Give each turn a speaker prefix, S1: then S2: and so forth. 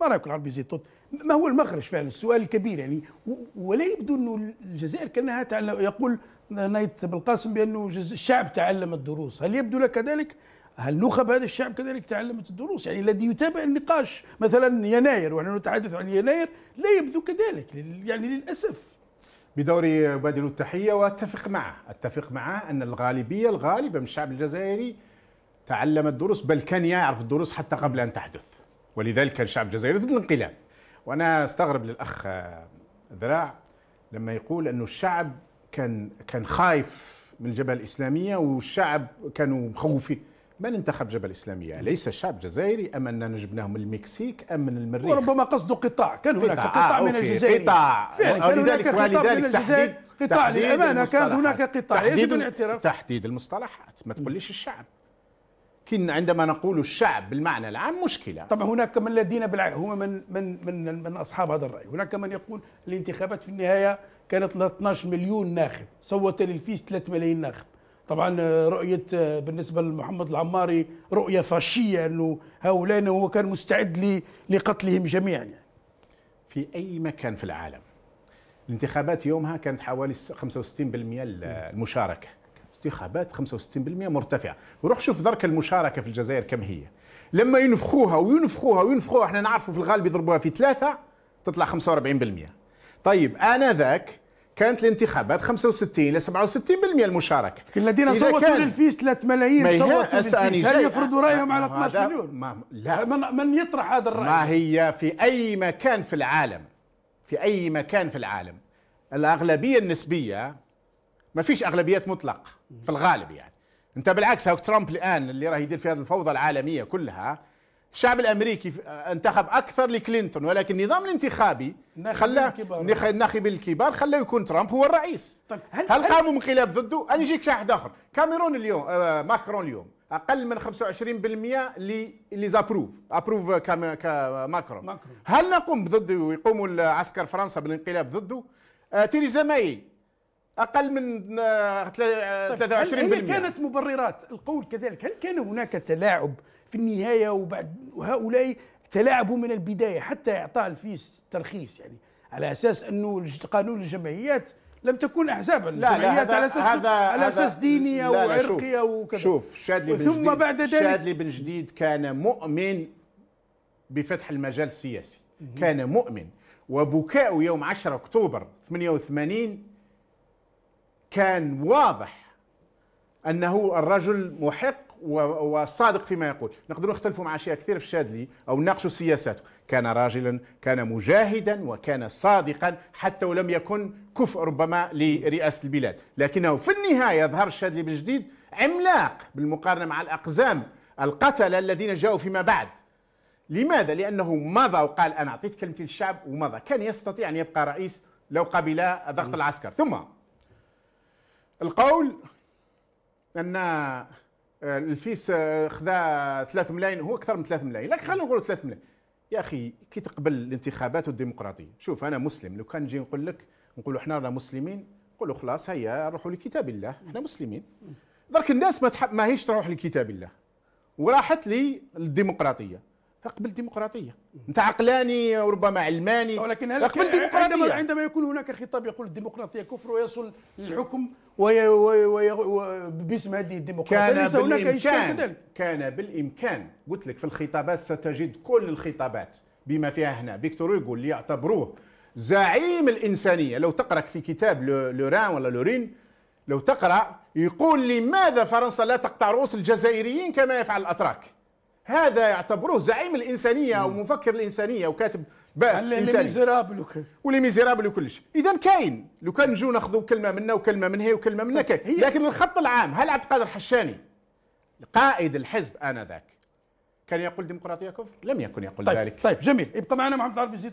S1: ما رايك العربي زي توت ما هو المخرج فعلا السؤال الكبير يعني ولا يبدو انه الجزائر كانها تعلم يقول نايت بالقاسم بانه الشعب تعلم الدروس هل يبدو لك كذلك هل نخب هذا الشعب كذلك تعلمت الدروس يعني الذي يتابع النقاش مثلا يناير ونحن نتحدث عن يناير لا يبدو كذلك يعني للاسف
S2: بدوري أبادل التحية وأتفق معه أتفق معه أن الغالبية الغالبة من الشعب الجزائري تعلم الدروس بل كان يعرف الدروس حتى قبل أن تحدث ولذلك كان الشعب الجزائري ضد الانقلاب وانا استغرب للاخ آه، ذراع لما يقول انه الشعب كان كان خايف من الجبهه الاسلاميه والشعب كانوا مخوفين من انتخب جبهه الاسلاميه؟ ليس الشعب الجزائري ام اننا جبناه من المكسيك ام من
S1: المريخ؟ وربما قصده قطاع، كان هناك قطاع, قطاع آه من الجزائر قطاع فعلا كان هناك قطاع من الجزائر قطاع للامانه كان هناك قطاع يجب الاعتراف
S2: تحديد المصطلحات ما تقوليش الشعب لكن عندما نقول الشعب بالمعنى العام مشكله
S1: طبعا هناك من الذين هم من من من من اصحاب هذا الراي هناك من يقول الانتخابات في النهايه كانت 12 مليون ناخب صوت للفيس 3 ملايين ناخب طبعا آه، رؤية آه، بالنسبة لمحمد العماري رؤية فاشية أنه هؤلاء هو كان مستعد لقتلهم جميعا يعني. في أي مكان في العالم الانتخابات يومها
S2: كانت حوالي 65% المشاركة انتخابات 65% مرتفعه وروح شوف درك المشاركه في الجزائر كم هي لما ينفخوها وينفخوها وينفخوها احنا نعرفوا في الغالب يضربوها في ثلاثه تطلع 45% طيب انذاك كانت الانتخابات 65 الى 67% المشاركه الذين صوتوا للفيس
S1: 3 ملايين صوتوا للفيس هل يفرضوا رايهم على 12 مليون ما لا من, من يطرح هذا الراي
S2: ما هي في اي مكان في العالم في اي مكان في العالم الاغلبيه النسبيه ما فيش اغلبيات مطلق في الغالب يعني انت بالعكس هاك ترامب الان اللي راه يدير في هذه الفوضى العالميه كلها الشعب الامريكي انتخب اكثر لكلينتون ولكن النظام الانتخابي خلاه الناخبين الكبار خلاه يكون ترامب هو الرئيس
S1: طيب هل, هل قاموا
S2: انقلاب ضده؟ انا يجيك شاحد اخر كاميرون اليوم آه ماكرون اليوم اقل من 25% لي لي زابروف ابروف كماكرون هل نقوم ضده ويقوموا العسكر فرنسا بالانقلاب ضده؟ آه تيريزا ماي
S1: اقل من 23% آه، آه، طيب هل كانت مبررات القول كذلك هل كان هناك تلاعب في النهايه وبعد هؤلاء تلاعبوا من البدايه حتى اعطاء الفيس ترخيص يعني على اساس انه قانون الجمعيات لم تكن احزابا لا لا على اساس هذا على اساس عرقي او وكذا شوف شادلي بن ثم بعد ذلك شادلي
S2: بن جديد كان مؤمن بفتح المجال السياسي كان مؤمن وبكاء يوم 10 اكتوبر 88 كان واضح انه الرجل محق وصادق فيما يقول نقدر نختلفوا مع اشياء كثير في الشاذلي او نناقشوا سياساته كان راجلا كان مجاهدا وكان صادقا حتى ولم يكن كفء ربما لرئاسه البلاد لكنه في النهايه ظهر الشاذلي جديد عملاق بالمقارنه مع الاقزام القتله الذين جاءوا فيما بعد لماذا لانه مضى وقال انا اعطيت كلمتي للشعب ومضى كان يستطيع ان يبقى رئيس لو قبل ضغط العسكر ثم القول ان آه، الفيس آه، خذا 3 ملايين هو اكثر من 3 ملايين لكن خلينا نقولوا 3 ملايين يا اخي كي تقبل الانتخابات والديمقراطيه شوف انا مسلم لو كان نجي نقول لك نقولوا حنا رانا مسلمين نقولوا خلاص هيا نروحوا لكتاب الله احنا مسلمين درك الناس ما ماهيش تروح لكتاب الله وراحت للديمقراطيه تقبل ديمقراطيه انت عقلاني وربما علماني ولكن هل تقبل ديمقراطيه عندما,
S1: عندما يكون هناك خطاب يقول الديمقراطيه كفر ويصل للحكم وي وي وي باسم هذه الديمقراطيه ليس هناك اشكال كذلك
S2: كان بالامكان قلت لك في الخطابات ستجد كل الخطابات بما فيها هنا فيكتور هوغو اللي يعتبروه زعيم الانسانيه لو تقرا في كتاب لوران ولا لورين لو تقرا يقول لماذا فرنسا لا تقطع رؤوس الجزائريين كما يفعل الاتراك هذا يعتبروه زعيم الانسانيه ومفكر الانسانيه وكاتب لي ميزيرابل ولي ميزيرابل وكل شيء اذا كاين لو كان نجيو ناخذوا كلمه منا وكلمه من هي وكلمه منا طيب، كاين لكن الخط العام هل عبد القادر حشاني قائد الحزب انذاك كان يقول ديمقراطيه كفر لم يكن يقول طيب ذلك طيب جميل ابقى معنا محمد عربي